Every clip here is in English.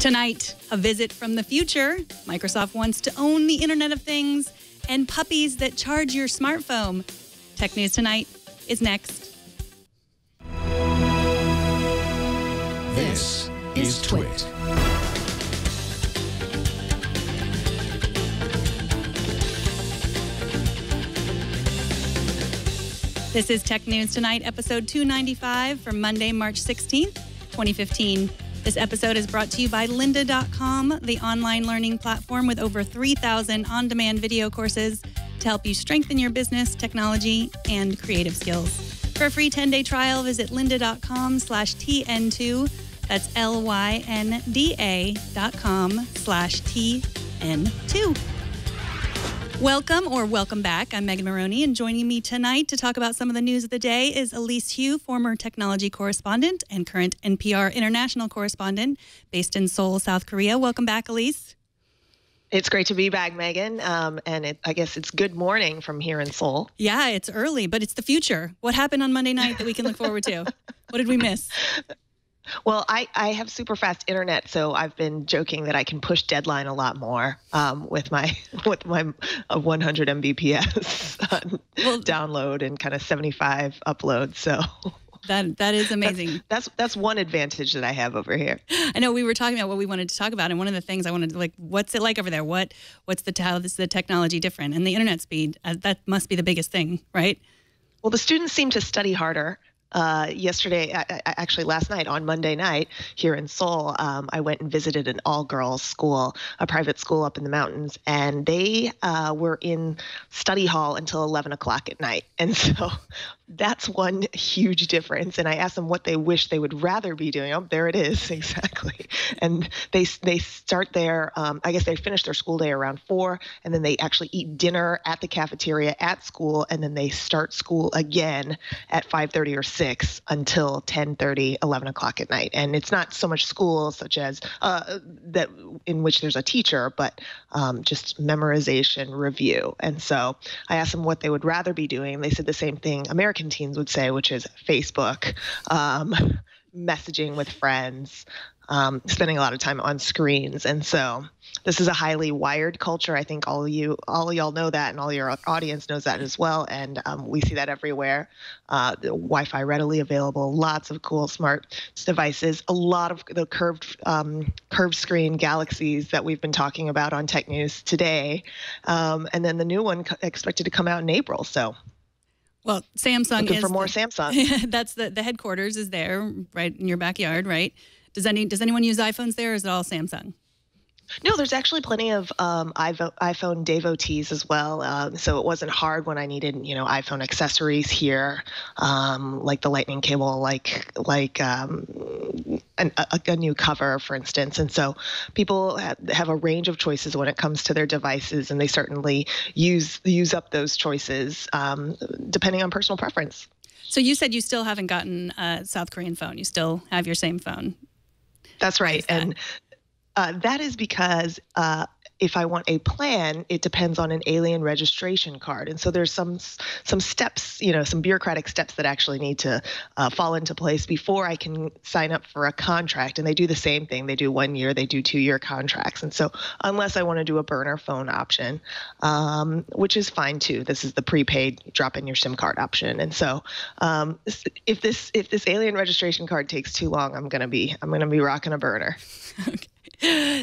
Tonight, a visit from the future. Microsoft wants to own the Internet of Things and puppies that charge your smartphone. Tech News Tonight is next. This is Twit. This is Tech News Tonight, episode 295 from Monday, March 16th, 2015. This episode is brought to you by lynda.com, the online learning platform with over 3,000 on demand video courses to help you strengthen your business, technology, and creative skills. For a free 10-day trial, visit lynda.com slash TN2. That's L-Y-N-D-A dot com slash TN2. Welcome or welcome back. I'm Megan Maroney, and joining me tonight to talk about some of the news of the day is Elise Hugh, former technology correspondent and current NPR international correspondent based in Seoul, South Korea. Welcome back, Elise. It's great to be back, Megan. Um, and it, I guess it's good morning from here in Seoul. Yeah, it's early, but it's the future. What happened on Monday night that we can look forward to? what did we miss? Well, I, I have super fast internet, so I've been joking that I can push deadline a lot more um, with my with my uh, 100 mbps well, download and kind of 75 upload. So that that is amazing. That's, that's, that's one advantage that I have over here. I know we were talking about what we wanted to talk about, and one of the things I wanted to like, what's it like over there? What what's the how is the technology different? And the internet speed uh, that must be the biggest thing, right? Well, the students seem to study harder uh, yesterday, actually last night on Monday night here in Seoul, um, I went and visited an all girls school, a private school up in the mountains, and they uh, were in study hall until 11 o'clock at night. And so that's one huge difference. And I asked them what they wish they would rather be doing. Oh, there it is, exactly. And they they start their, um, I guess they finish their school day around four, and then they actually eat dinner at the cafeteria at school, and then they start school again at 5:30 or 6 until 10:30, 11 o'clock at night. And it's not so much school, such as uh, that in which there's a teacher, but um, just memorization, review. And so I asked them what they would rather be doing. They said the same thing. American American teens would say, which is Facebook, um, messaging with friends, um, spending a lot of time on screens. And so this is a highly wired culture. I think all you all y'all know that, and all your audience knows that as well. And um, we see that everywhere. Uh, Wi-Fi readily available, lots of cool smart devices, a lot of the curved um, curved screen galaxies that we've been talking about on Tech News today, um, and then the new one expected to come out in April. So well, Samsung Looking is for more the, Samsung. that's the the headquarters is there, right in your backyard, right? Does any does anyone use iPhones there? Is it all Samsung? No, there's actually plenty of um, iPhone devotees as well. Um, so it wasn't hard when I needed, you know, iPhone accessories here, um, like the lightning cable, like like um, an, a, a, new cover, for instance. And so people have, have a range of choices when it comes to their devices, and they certainly use use up those choices um, depending on personal preference. So you said you still haven't gotten a South Korean phone. You still have your same phone. That's right. That? And uh, that is because uh, if I want a plan, it depends on an alien registration card, and so there's some some steps, you know, some bureaucratic steps that actually need to uh, fall into place before I can sign up for a contract. And they do the same thing; they do one year, they do two year contracts, and so unless I want to do a burner phone option, um, which is fine too. This is the prepaid drop in your SIM card option, and so um, if this if this alien registration card takes too long, I'm gonna be I'm gonna be rocking a burner. okay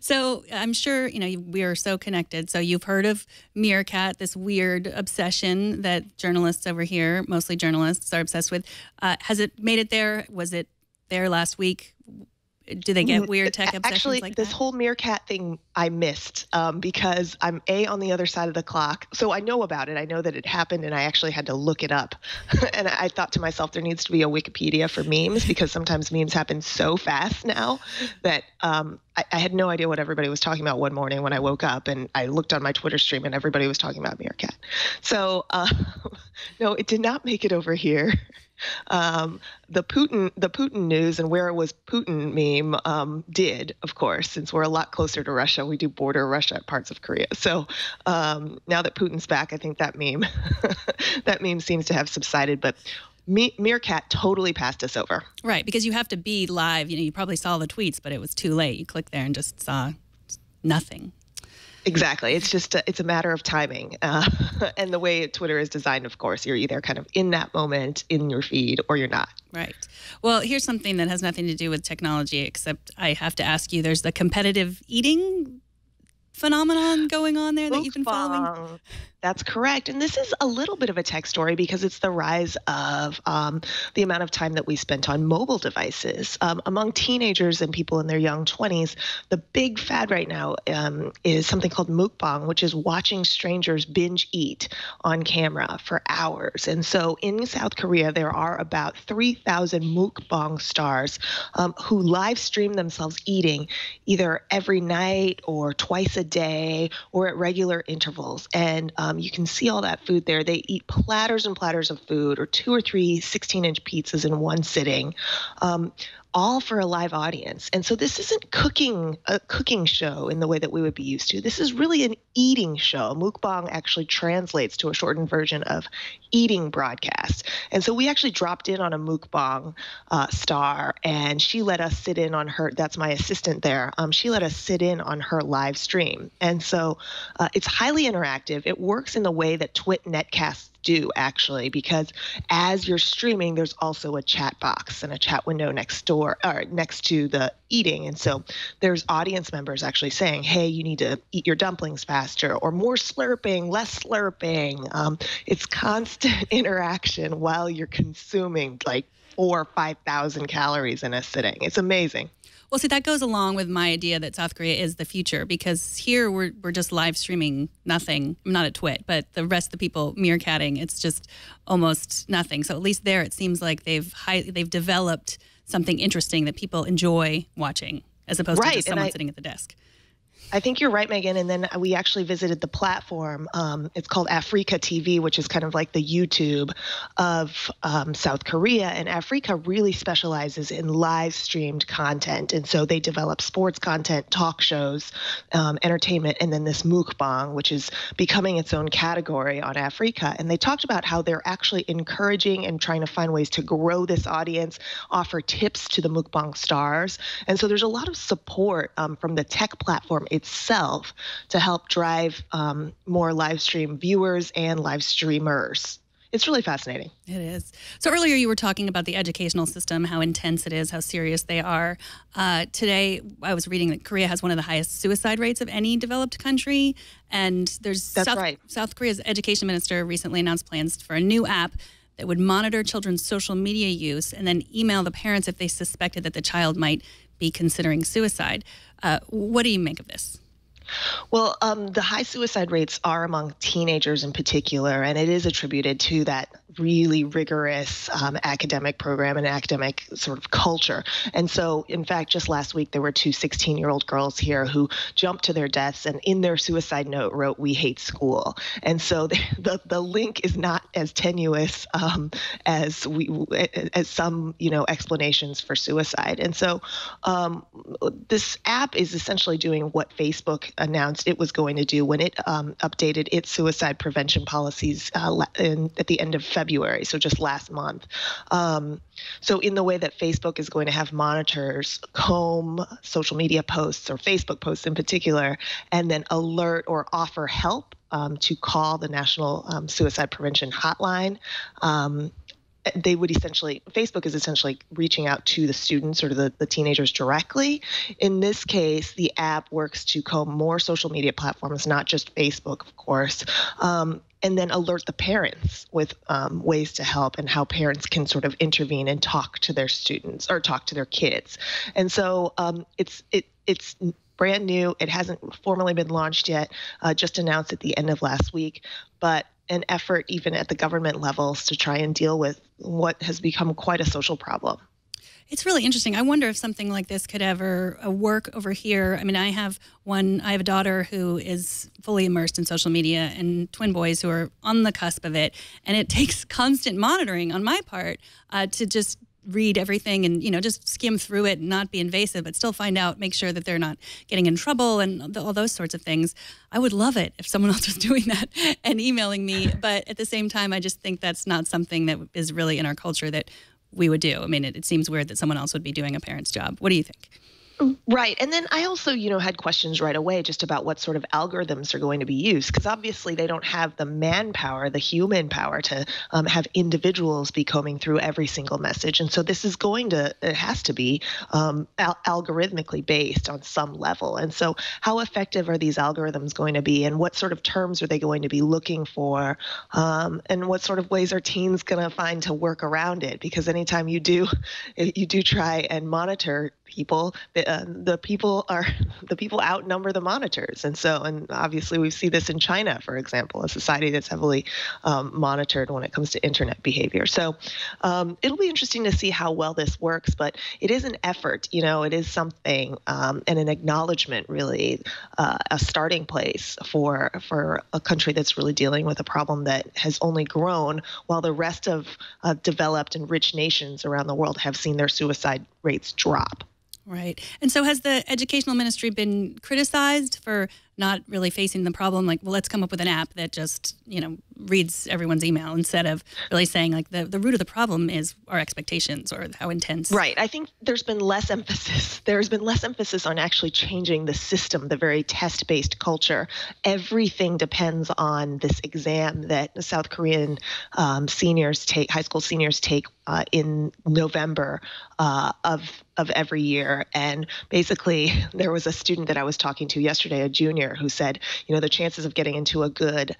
so I'm sure you know we are so connected. So you've heard of meerkat, this weird obsession that journalists over here, mostly journalists, are obsessed with. Uh, has it made it there? Was it there last week? do they get mm-hmm. weird tech obsessions Actually, like this that? whole meerkat thing I missed um, because I'm a on the other side of the clock, so I know about it. I know that it happened, and I actually had to look it up. and I thought to myself, there needs to be a Wikipedia for memes because sometimes memes happen so fast now that um, I, I, had no idea what everybody was talking about one morning when I woke up and I looked on my Twitter stream and everybody was talking about meerkat. So uh, no, it did not make it over here um, the Putin the Putin news and where it was Putin meme um, did, of course, since we're a lot closer to Russia, we do border Russia parts of Korea. So um, now that Putin's back, I think that meme that meme seems to have subsided, but. Me Meerkat totally passed us over. Right, because you have to be live. You know, you probably saw the tweets, but it was too late. You clicked there and just saw nothing. Exactly. It's just a, it's a matter of timing, uh, and the way Twitter is designed. Of course, you're either kind of in that moment in your feed or you're not. Right. Well, here's something that has nothing to do with technology, except I have to ask you. There's the competitive eating phenomenon going on there that Book you've been following. Bong. That's correct. And this is a little bit of a tech story because it's the rise of um, the amount of time that we spent on mobile devices. Um, among teenagers and people in their young 20s, the big fad right now um, is something called mukbang, which is watching strangers binge eat on camera for hours. And so in South Korea, there are about 3,000 mukbang stars um, who live stream themselves eating either every night or twice a day or at regular intervals. And um, um, you can see all that food there. They eat platters and platters of food, or two or three 16 inch pizzas in one sitting. Um, all for a live audience. And so this isn't cooking a cooking show in the way that we would be used to. This is really an eating show. Mukbang actually translates to a shortened version of eating broadcast. And so we actually dropped in on a mukbang uh, star, and she let us sit in on her. That's my assistant there. Um, she let us sit in on her live stream. And so uh, it's highly interactive. It works in the way that Twit netcasts do actually, because as you're streaming, there's also a chat box and a chat window next door or next to the eating. And so there's audience members actually saying, hey, you need to eat your dumplings faster or more slurping, less slurping. Um, it's constant interaction while you're consuming like four or 5,000 calories in a sitting. It's amazing. Well, see, that goes along with my idea that South Korea is the future because here we're, we're just live streaming nothing. I'm not a Twit, but the rest of the people meerkatting, it's just almost nothing. So at least there, it seems like they've high, they've developed something interesting that people enjoy watching as opposed right. to just someone I, sitting at the desk. I think you're right, Megan. And then we actually visited the platform. Um, it's called Africa TV, which is kind of like the YouTube of um, South Korea. And Africa really specializes in live streamed content. And so they develop sports content, talk shows, um, entertainment, and then this mukbang, which is becoming its own category on Africa. And they talked about how they're actually encouraging and trying to find ways to grow this audience, offer tips to the mukbang stars. And so there's a lot of support um, from the tech platform itself to help drive um, more live stream viewers and live streamers it's really fascinating. It is. So earlier you were talking about the educational system, how intense it is, how serious they are. Uh, today, I was reading that Korea has one of the highest suicide rates of any developed country, and there's That's South, right. South Korea's education minister recently announced plans for a new app that would monitor children's social media use and then email the parents if they suspected that the child might be considering suicide. Uh, what do you make of this? Well, um, the high suicide rates are among teenagers in particular, and it is attributed to that really rigorous um, academic program and academic sort of culture. And so, in fact, just last week, there were two 16 year old girls here who jumped to their deaths and in their suicide note wrote, We hate school. And so the, the, the link is not as tenuous um, as we as some you know explanations for suicide. And so um, this app is essentially doing what Facebook announced it was going to do when it um, updated its suicide prevention policies uh, in, at the end of February February, so just last month. Um, so, in the way that Facebook is going to have monitors comb social media posts or Facebook posts in particular, and then alert or offer help um, to call the National um, Suicide Prevention Hotline. Um, they would essentially facebook is essentially reaching out to the students or the, the teenagers directly in this case the app works to comb more social media platforms not just facebook of course um, and then alert the parents with um, ways to help and how parents can sort of intervene and talk to their students or talk to their kids and so um, it's it, it's brand new it hasn't formally been launched yet uh, just announced at the end of last week but an effort, even at the government levels, to try and deal with what has become quite a social problem. It's really interesting. I wonder if something like this could ever uh, work over here. I mean, I have one, I have a daughter who is fully immersed in social media and twin boys who are on the cusp of it. And it takes constant monitoring on my part uh, to just read everything and you know just skim through it and not be invasive but still find out make sure that they're not getting in trouble and all those sorts of things i would love it if someone else was doing that and emailing me but at the same time i just think that's not something that is really in our culture that we would do i mean it, it seems weird that someone else would be doing a parent's job what do you think Right. And then I also, you know, had questions right away just about what sort of algorithms are going to be used because obviously they don't have the manpower, the human power to um, have individuals be combing through every single message. And so this is going to, it has to be um, al- algorithmically based on some level. And so how effective are these algorithms going to be and what sort of terms are they going to be looking for? Um, and what sort of ways are teens going to find to work around it? Because anytime you do, you do try and monitor people uh, the people are the people outnumber the monitors and so and obviously we see this in china for example a society that's heavily um, monitored when it comes to internet behavior so um, it'll be interesting to see how well this works but it is an effort you know it is something um, and an acknowledgement really uh, a starting place for for a country that's really dealing with a problem that has only grown while the rest of uh, developed and rich nations around the world have seen their suicide rates drop Right. And so has the educational ministry been criticized for not really facing the problem like well let's come up with an app that just you know reads everyone's email instead of really saying like the, the root of the problem is our expectations or how intense right i think there's been less emphasis there's been less emphasis on actually changing the system the very test based culture everything depends on this exam that south korean um, seniors take high school seniors take uh, in november uh, of of every year and basically there was a student that i was talking to yesterday a junior here who said, you know, the chances of getting into a good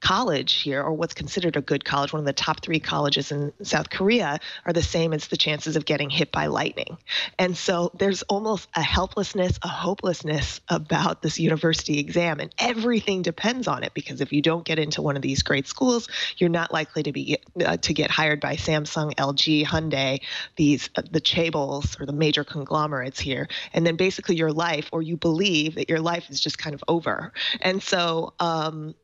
college here, or what's considered a good college, one of the top three colleges in South Korea, are the same as the chances of getting hit by lightning. And so there's almost a helplessness, a hopelessness about this university exam, and everything depends on it because if you don't get into one of these great schools, you're not likely to be uh, to get hired by Samsung, LG, Hyundai, these uh, the chaebols or the major conglomerates here, and then basically your life, or you believe that your life is just kind of over. And so um,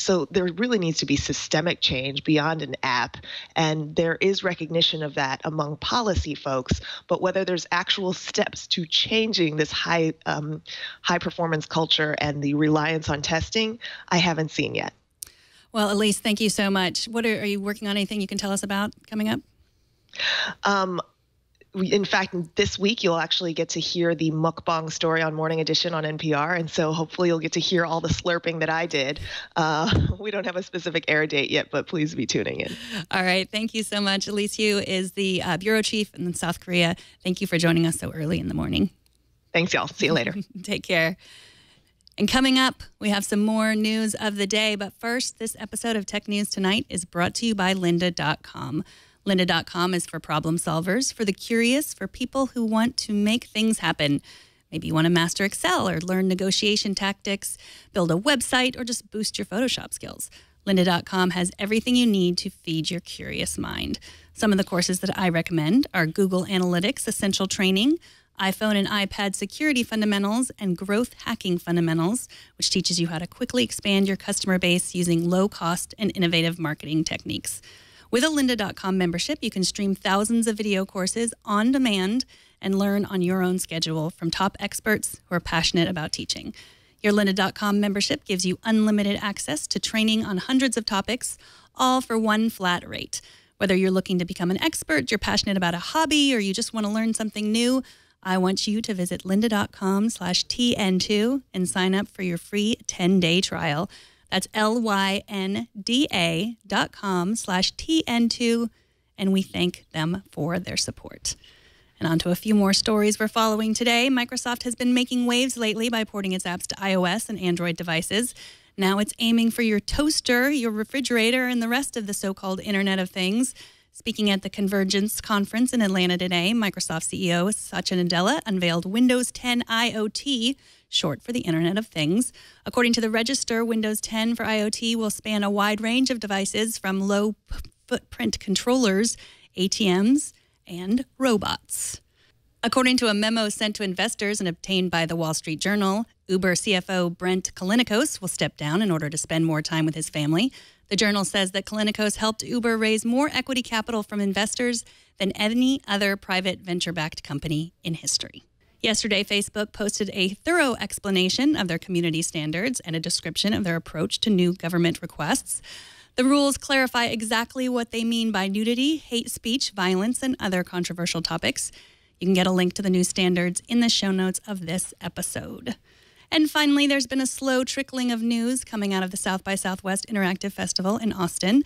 so there really needs to be systemic change beyond an app. And there is recognition of that among policy folks. But whether there's actual steps to changing this high, um, high performance culture and the reliance on testing, I haven't seen yet. Well, Elise, thank you so much. What are, are you working on anything you can tell us about coming up? Um, in fact, this week you'll actually get to hear the mukbang story on Morning Edition on NPR, and so hopefully you'll get to hear all the slurping that I did. Uh, we don't have a specific air date yet, but please be tuning in. All right, thank you so much. Elise Yu is the uh, bureau chief in South Korea. Thank you for joining us so early in the morning. Thanks, y'all. See you later. Take care. And coming up, we have some more news of the day. But first, this episode of Tech News Tonight is brought to you by lynda.com. Lynda.com is for problem solvers, for the curious, for people who want to make things happen. Maybe you want to master Excel or learn negotiation tactics, build a website, or just boost your Photoshop skills. Lynda.com has everything you need to feed your curious mind. Some of the courses that I recommend are Google Analytics Essential Training, iPhone and iPad Security Fundamentals, and Growth Hacking Fundamentals, which teaches you how to quickly expand your customer base using low cost and innovative marketing techniques. With a lynda.com membership, you can stream thousands of video courses on demand and learn on your own schedule from top experts who are passionate about teaching. Your lynda.com membership gives you unlimited access to training on hundreds of topics, all for one flat rate. Whether you're looking to become an expert, you're passionate about a hobby, or you just want to learn something new, I want you to visit lynda.com slash TN2 and sign up for your free 10 day trial. That's lynda dot com slash TN2. And we thank them for their support. And on to a few more stories we're following today. Microsoft has been making waves lately by porting its apps to iOS and Android devices. Now it's aiming for your toaster, your refrigerator, and the rest of the so called Internet of Things. Speaking at the Convergence conference in Atlanta today, Microsoft CEO Satya Nadella unveiled Windows 10 IoT, short for the Internet of Things. According to the Register, Windows 10 for IoT will span a wide range of devices from low footprint controllers, ATMs, and robots. According to a memo sent to investors and obtained by the Wall Street Journal, Uber CFO Brent Kalinikos will step down in order to spend more time with his family. The journal says that Kalinikos helped Uber raise more equity capital from investors than any other private venture backed company in history. Yesterday, Facebook posted a thorough explanation of their community standards and a description of their approach to new government requests. The rules clarify exactly what they mean by nudity, hate speech, violence, and other controversial topics. You can get a link to the new standards in the show notes of this episode. And finally, there's been a slow trickling of news coming out of the South by Southwest Interactive Festival in Austin.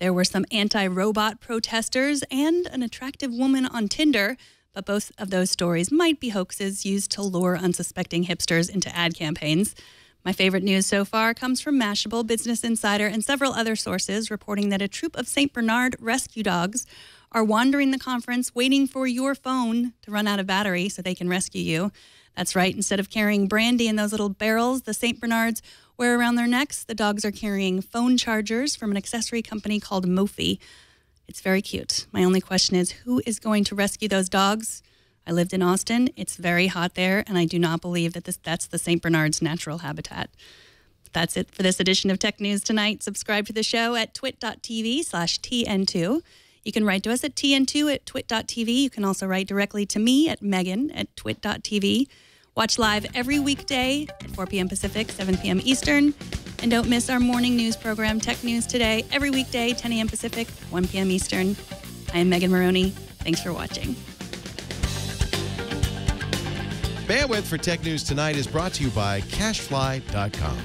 There were some anti robot protesters and an attractive woman on Tinder but both of those stories might be hoaxes used to lure unsuspecting hipsters into ad campaigns. My favorite news so far comes from Mashable, Business Insider, and several other sources reporting that a troop of St. Bernard rescue dogs are wandering the conference waiting for your phone to run out of battery so they can rescue you. That's right, instead of carrying brandy in those little barrels the St. Bernards wear around their necks, the dogs are carrying phone chargers from an accessory company called Mophie. It's very cute. My only question is who is going to rescue those dogs? I lived in Austin. It's very hot there, and I do not believe that this, that's the St. Bernard's natural habitat. That's it for this edition of Tech News Tonight. Subscribe to the show at twit.tv slash TN2. You can write to us at TN2 at twit.tv. You can also write directly to me at Megan at twit.tv. Watch live every weekday at 4 p.m. Pacific, 7 p.m. Eastern. And don't miss our morning news program, Tech News Today, every weekday, 10 a.m. Pacific, 1 p.m. Eastern. I am Megan Maroney. Thanks for watching. Bandwidth for Tech News Tonight is brought to you by CashFly.com.